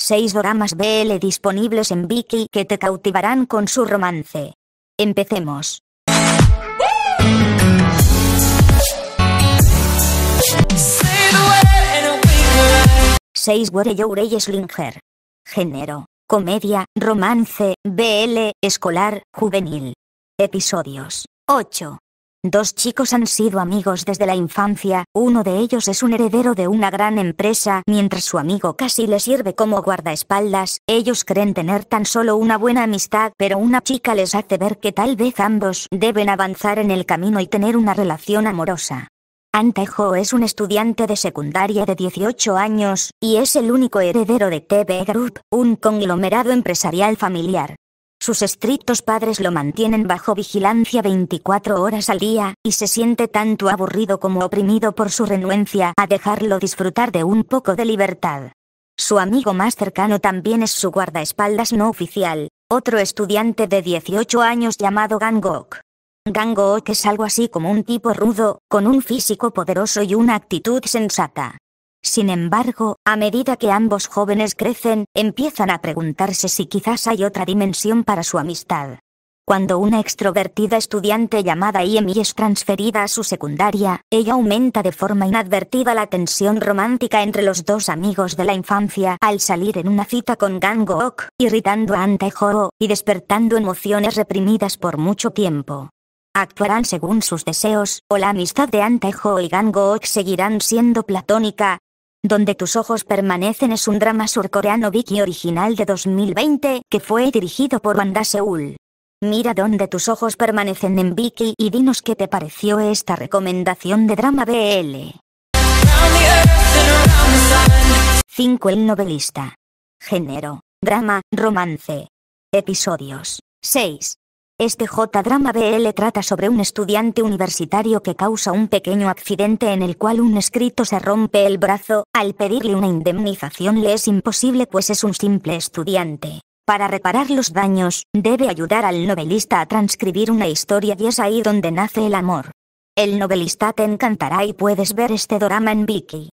6 doramas BL disponibles en Viki que te cautivarán con su romance. Empecemos. Seis Yourey Slinger. Género. Comedia, romance, BL, escolar, juvenil. Episodios. 8. Dos chicos han sido amigos desde la infancia, uno de ellos es un heredero de una gran empresa, mientras su amigo casi le sirve como guardaespaldas, ellos creen tener tan solo una buena amistad, pero una chica les hace ver que tal vez ambos deben avanzar en el camino y tener una relación amorosa. Antejo es un estudiante de secundaria de 18 años, y es el único heredero de TV Group, un conglomerado empresarial familiar. Sus estrictos padres lo mantienen bajo vigilancia 24 horas al día, y se siente tanto aburrido como oprimido por su renuencia a dejarlo disfrutar de un poco de libertad. Su amigo más cercano también es su guardaespaldas no oficial, otro estudiante de 18 años llamado Gangok. Gangok es algo así como un tipo rudo, con un físico poderoso y una actitud sensata. Sin embargo, a medida que ambos jóvenes crecen, empiezan a preguntarse si quizás hay otra dimensión para su amistad. Cuando una extrovertida estudiante llamada Amy es transferida a su secundaria, ella aumenta de forma inadvertida la tensión romántica entre los dos amigos de la infancia al salir en una cita con Gang-ok, irritando a Ante-Ho y despertando emociones reprimidas por mucho tiempo actuarán según sus deseos, o la amistad de Ante-Ho y Gangook seguirán siendo platónica, donde tus ojos permanecen es un drama surcoreano Vicky original de 2020, que fue dirigido por Wanda Seul. Mira donde tus ojos permanecen en Vicky y dinos qué te pareció esta recomendación de drama BL. 5. El novelista. Género. Drama, romance. Episodios. 6. Este J-Drama BL trata sobre un estudiante universitario que causa un pequeño accidente en el cual un escrito se rompe el brazo, al pedirle una indemnización le es imposible pues es un simple estudiante. Para reparar los daños, debe ayudar al novelista a transcribir una historia y es ahí donde nace el amor. El novelista te encantará y puedes ver este drama en Vicky.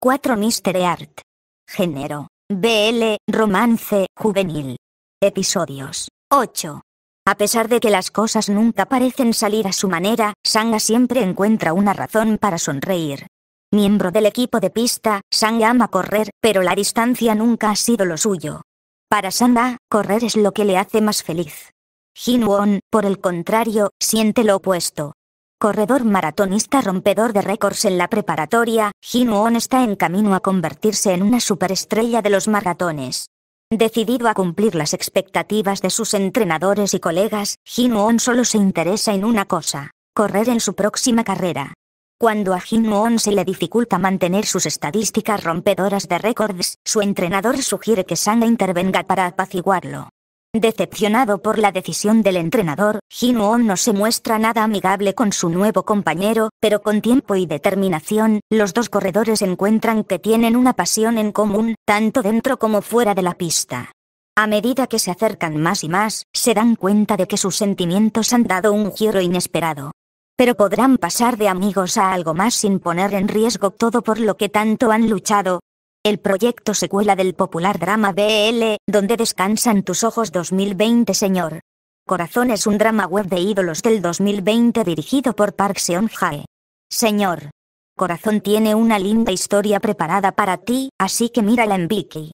4 Mister Art. Género. BL, romance, juvenil. Episodios 8. A pesar de que las cosas nunca parecen salir a su manera, Sanga siempre encuentra una razón para sonreír. Miembro del equipo de pista, Sanga ama correr, pero la distancia nunca ha sido lo suyo. Para Sanga, correr es lo que le hace más feliz. Jin-Won, por el contrario, siente lo opuesto. Corredor maratonista rompedor de récords en la preparatoria, Jin-Won está en camino a convertirse en una superestrella de los maratones. Decidido a cumplir las expectativas de sus entrenadores y colegas, jin solo se interesa en una cosa, correr en su próxima carrera. Cuando a jin se le dificulta mantener sus estadísticas rompedoras de récords, su entrenador sugiere que Sana intervenga para apaciguarlo. Decepcionado por la decisión del entrenador, Won no se muestra nada amigable con su nuevo compañero, pero con tiempo y determinación, los dos corredores encuentran que tienen una pasión en común, tanto dentro como fuera de la pista. A medida que se acercan más y más, se dan cuenta de que sus sentimientos han dado un giro inesperado. Pero podrán pasar de amigos a algo más sin poner en riesgo todo por lo que tanto han luchado, el proyecto secuela del popular drama BL, donde descansan tus ojos 2020 señor. Corazón es un drama web de ídolos del 2020 dirigido por Park Seon-jae. Señor. Corazón tiene una linda historia preparada para ti, así que mírala en Vicky.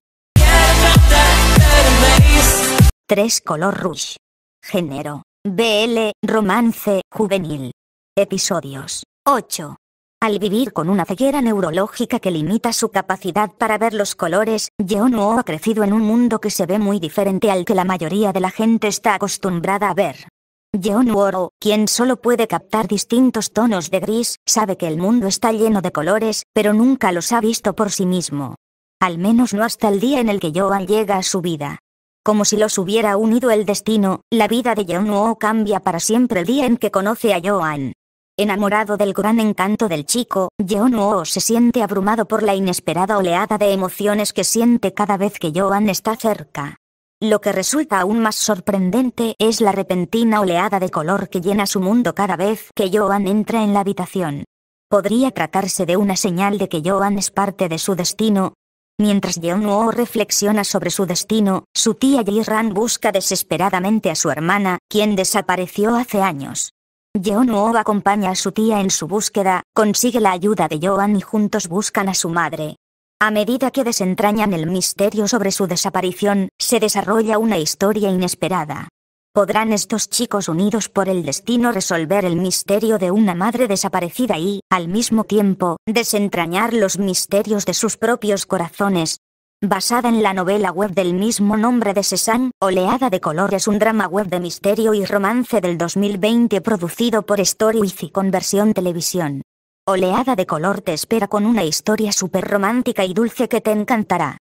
Tres Color Rush. Género. BL, romance, juvenil. Episodios. 8. Al vivir con una ceguera neurológica que limita su capacidad para ver los colores, Yeonuo ha crecido en un mundo que se ve muy diferente al que la mayoría de la gente está acostumbrada a ver. Yeonuo, quien solo puede captar distintos tonos de gris, sabe que el mundo está lleno de colores, pero nunca los ha visto por sí mismo. Al menos no hasta el día en el que Joan llega a su vida. Como si los hubiera unido el destino, la vida de Woo cambia para siempre el día en que conoce a Joan. Enamorado del gran encanto del chico, Woo se siente abrumado por la inesperada oleada de emociones que siente cada vez que Joan está cerca. Lo que resulta aún más sorprendente es la repentina oleada de color que llena su mundo cada vez que Joan entra en la habitación. Podría tratarse de una señal de que Joan es parte de su destino. Mientras Woo reflexiona sobre su destino, su tía Ji-Ran busca desesperadamente a su hermana, quien desapareció hace años. Yeonuo acompaña a su tía en su búsqueda, consigue la ayuda de Joan y juntos buscan a su madre. A medida que desentrañan el misterio sobre su desaparición, se desarrolla una historia inesperada. ¿Podrán estos chicos unidos por el destino resolver el misterio de una madre desaparecida y, al mismo tiempo, desentrañar los misterios de sus propios corazones? basada en la novela web del mismo nombre de Cezanne, Oleada de color es un drama web de misterio y romance del 2020 producido por Storywiz con versión televisión. Oleada de color te espera con una historia super romántica y dulce que te encantará.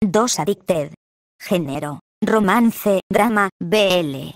2 Addicted. Género. Romance, drama, BL.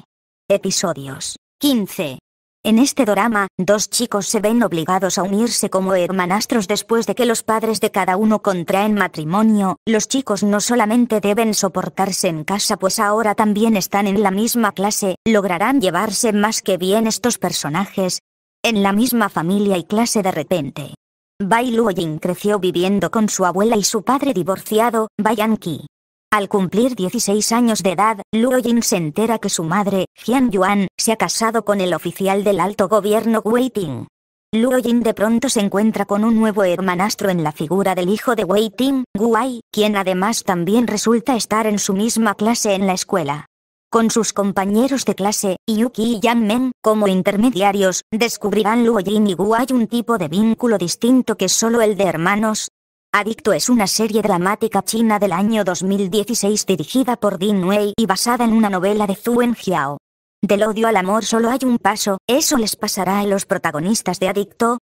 Episodios. 15. En este drama, dos chicos se ven obligados a unirse como hermanastros después de que los padres de cada uno contraen matrimonio, los chicos no solamente deben soportarse en casa pues ahora también están en la misma clase, lograrán llevarse más que bien estos personajes, en la misma familia y clase de repente. Bai Luoyin creció viviendo con su abuela y su padre divorciado, Bai Yanqi. Al cumplir 16 años de edad, Luo Jin se entera que su madre, Jian Yuan, se ha casado con el oficial del alto gobierno Wei Ting. Luo Jin de pronto se encuentra con un nuevo hermanastro en la figura del hijo de Wei Ting, Guai, quien además también resulta estar en su misma clase en la escuela. Con sus compañeros de clase, Yuki y Yan Men, como intermediarios, descubrirán Luo Jin y Guai un tipo de vínculo distinto que solo el de hermanos, Adicto es una serie dramática china del año 2016 dirigida por Din Wei y basada en una novela de Zhu Xiao. Del odio al amor solo hay un paso, eso les pasará a los protagonistas de Adicto.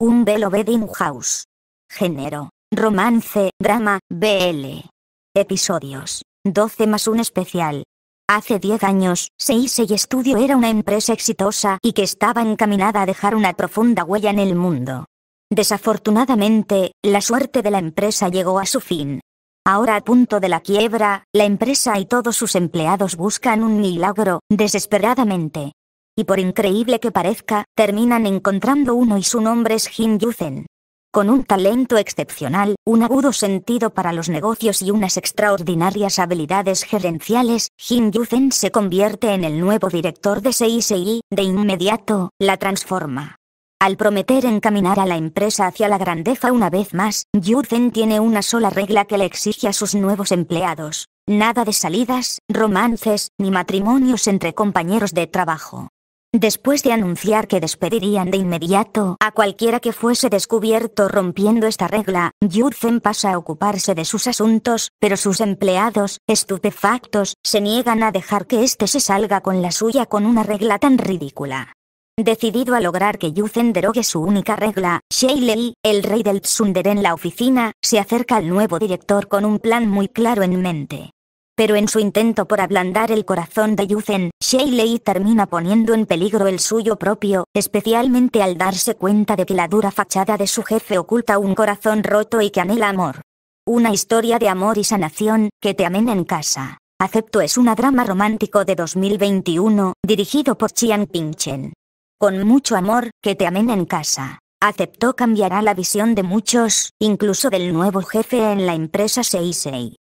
Un velo Bedding House. Género. Romance, drama, BL. Episodios. 12 más un especial. Hace 10 años, Seisei Studio era una empresa exitosa y que estaba encaminada a dejar una profunda huella en el mundo. Desafortunadamente, la suerte de la empresa llegó a su fin. Ahora a punto de la quiebra, la empresa y todos sus empleados buscan un milagro, desesperadamente. Y por increíble que parezca, terminan encontrando uno y su nombre es Jin Yuzen. Con un talento excepcional, un agudo sentido para los negocios y unas extraordinarias habilidades gerenciales, Jin Yuzen se convierte en el nuevo director de CICI, de inmediato, la transforma. Al prometer encaminar a la empresa hacia la grandeza una vez más, Yurzen tiene una sola regla que le exige a sus nuevos empleados. Nada de salidas, romances, ni matrimonios entre compañeros de trabajo. Después de anunciar que despedirían de inmediato a cualquiera que fuese descubierto rompiendo esta regla, Yurzen pasa a ocuparse de sus asuntos, pero sus empleados, estupefactos, se niegan a dejar que éste se salga con la suya con una regla tan ridícula. Decidido a lograr que Yuzen derogue su única regla, Lei, el rey del Tsunder en la oficina, se acerca al nuevo director con un plan muy claro en mente. Pero en su intento por ablandar el corazón de Yuzen, Lei termina poniendo en peligro el suyo propio, especialmente al darse cuenta de que la dura fachada de su jefe oculta un corazón roto y que anhela amor. Una historia de amor y sanación, que te amen en casa. Acepto es una drama romántico de 2021, dirigido por Chiang ping con mucho amor, que te amen en casa. Aceptó cambiará la visión de muchos, incluso del nuevo jefe en la empresa Seisei.